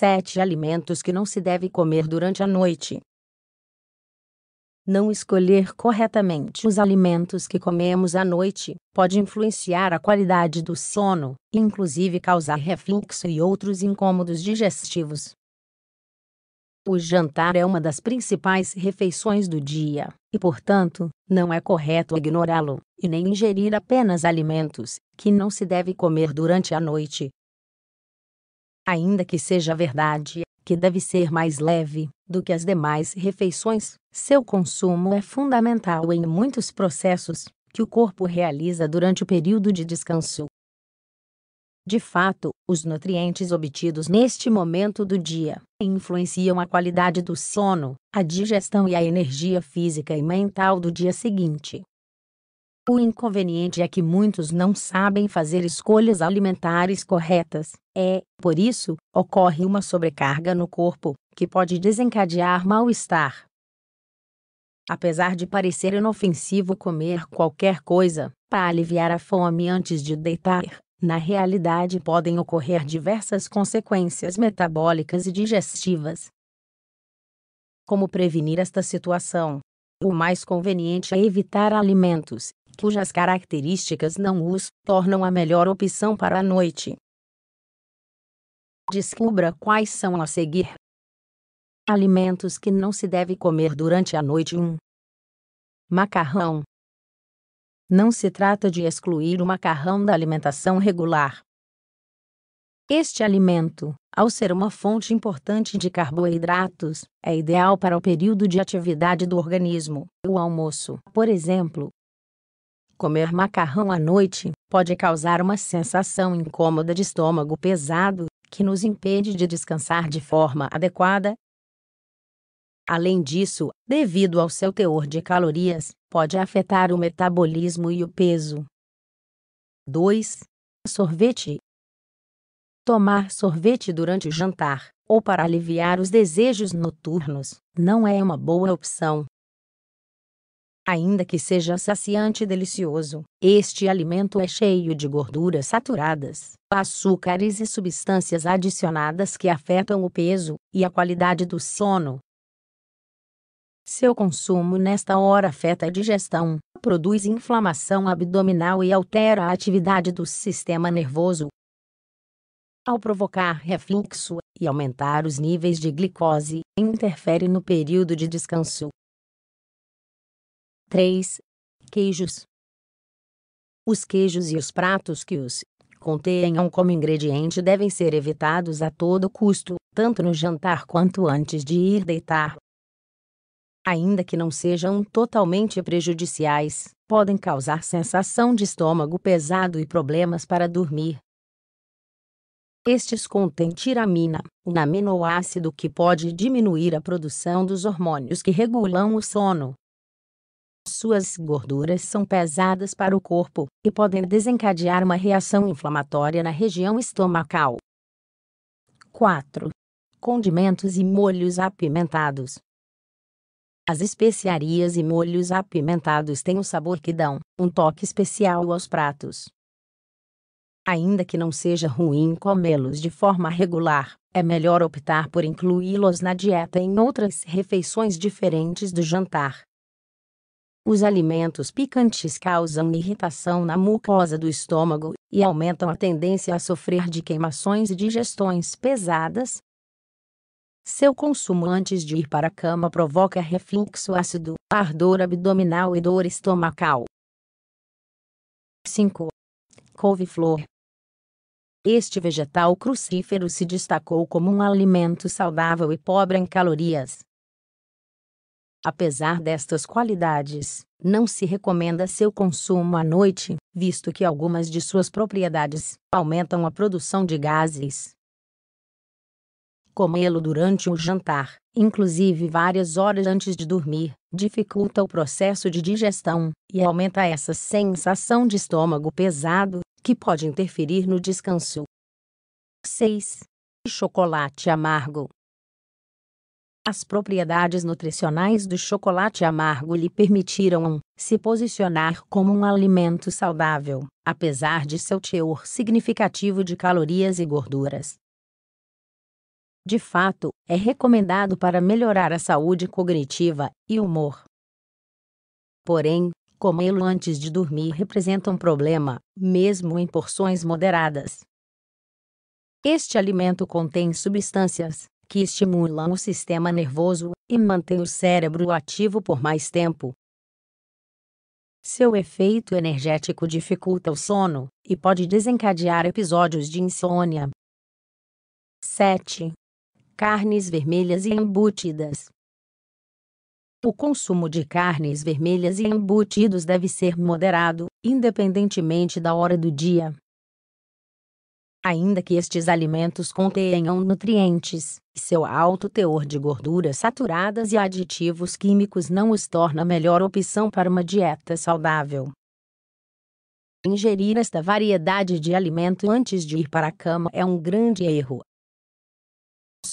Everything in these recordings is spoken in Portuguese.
7 alimentos que não se deve comer durante a noite. Não escolher corretamente os alimentos que comemos à noite pode influenciar a qualidade do sono, inclusive causar refluxo e outros incômodos digestivos. O jantar é uma das principais refeições do dia, e, portanto, não é correto ignorá-lo, e nem ingerir apenas alimentos que não se deve comer durante a noite, ainda que seja verdade, que deve ser mais leve do que as demais refeições, seu consumo é fundamental em muitos processos que o corpo realiza durante o período de descanso. De fato, os nutrientes obtidos neste momento do dia influenciam a qualidade do sono, a digestão e a energia física e mental do dia seguinte. O inconveniente é que muitos não sabem fazer escolhas alimentares corretas. É, por isso, ocorre uma sobrecarga no corpo, que pode desencadear mal-estar. Apesar de parecer inofensivo comer qualquer coisa para aliviar a fome antes de deitar, na realidade podem ocorrer diversas consequências metabólicas e digestivas. Como prevenir esta situação? o mais conveniente é evitar alimentos, cujas características não os tornam a melhor opção para a noite. Descubra quais são a seguir. Alimentos que não se deve comer durante a noite 1. Um. Macarrão. Não se trata de excluir o macarrão da alimentação regular. Este alimento, ao ser uma fonte importante de carboidratos, é ideal para o período de atividade do organismo, o almoço, por exemplo. Comer macarrão à noite pode causar uma sensação incômoda de estômago pesado, que nos impede de descansar de forma adequada. Além disso, devido ao seu teor de calorias, pode afetar o metabolismo e o peso. 2. Sorvete tomar sorvete durante o jantar, ou para aliviar os desejos noturnos, não é uma boa opção. Ainda que seja saciante e delicioso, este alimento é cheio de gorduras saturadas, açúcares e substâncias adicionadas que afetam o peso e a qualidade do sono. Seu consumo nesta hora afeta a digestão, produz inflamação abdominal e altera a atividade do sistema nervoso, ao provocar refluxo e aumentar os níveis de glicose, interfere no período de descanso. 3. Queijos. Os queijos e os pratos que os contenham como ingrediente devem ser evitados a todo custo, tanto no jantar quanto antes de ir deitar. Ainda que não sejam totalmente prejudiciais, podem causar sensação de estômago pesado e problemas para dormir. Estes contêm tiramina, um aminoácido que pode diminuir a produção dos hormônios que regulam o sono. Suas gorduras são pesadas para o corpo e podem desencadear uma reação inflamatória na região estomacal. 4. Condimentos e molhos apimentados. As especiarias e molhos apimentados têm um sabor que dão um toque especial aos pratos ainda que não seja ruim comê-los de forma regular, é melhor optar por incluí-los na dieta em outras refeições diferentes do jantar. Os alimentos picantes causam irritação na mucosa do estômago e aumentam a tendência a sofrer de queimações e digestões pesadas. Seu consumo antes de ir para a cama provoca refluxo ácido, ardor abdominal e dor estomacal. 5. Couve-flor este vegetal crucífero se destacou como um alimento saudável e pobre em calorias. Apesar destas qualidades, não se recomenda seu consumo à noite, visto que algumas de suas propriedades aumentam a produção de gases. Comê-lo durante o jantar, inclusive várias horas antes de dormir, dificulta o processo de digestão e aumenta essa sensação de estômago pesado que pode interferir no descanso. 6. Chocolate amargo. As propriedades nutricionais do chocolate amargo lhe permitiram se posicionar como um alimento saudável, apesar de seu teor significativo de calorias e gorduras. De fato, é recomendado para melhorar a saúde cognitiva e humor. Porém, comê-lo antes de dormir representa um problema, mesmo em porções moderadas. Este alimento contém substâncias que estimulam o sistema nervoso e mantêm o cérebro ativo por mais tempo. Seu efeito energético dificulta o sono e pode desencadear episódios de insônia. 7. Carnes vermelhas e embutidas. O consumo de carnes vermelhas e embutidos deve ser moderado, independentemente da hora do dia. Ainda que estes alimentos contenham nutrientes, seu alto teor de gorduras saturadas e aditivos químicos não os torna a melhor opção para uma dieta saudável. Ingerir esta variedade de alimento antes de ir para a cama é um grande erro,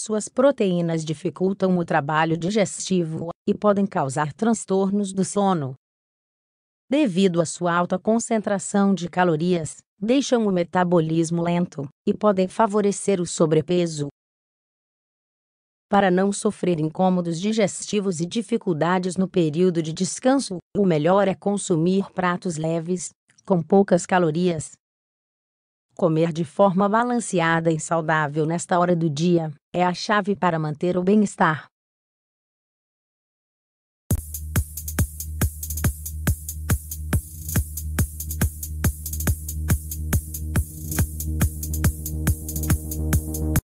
suas proteínas dificultam o trabalho digestivo e podem causar transtornos do sono. Devido à sua alta concentração de calorias, deixam o metabolismo lento e podem favorecer o sobrepeso. Para não sofrer incômodos digestivos e dificuldades no período de descanso, o melhor é consumir pratos leves, com poucas calorias. Comer de forma balanceada e saudável nesta hora do dia é a chave para manter o bem-estar.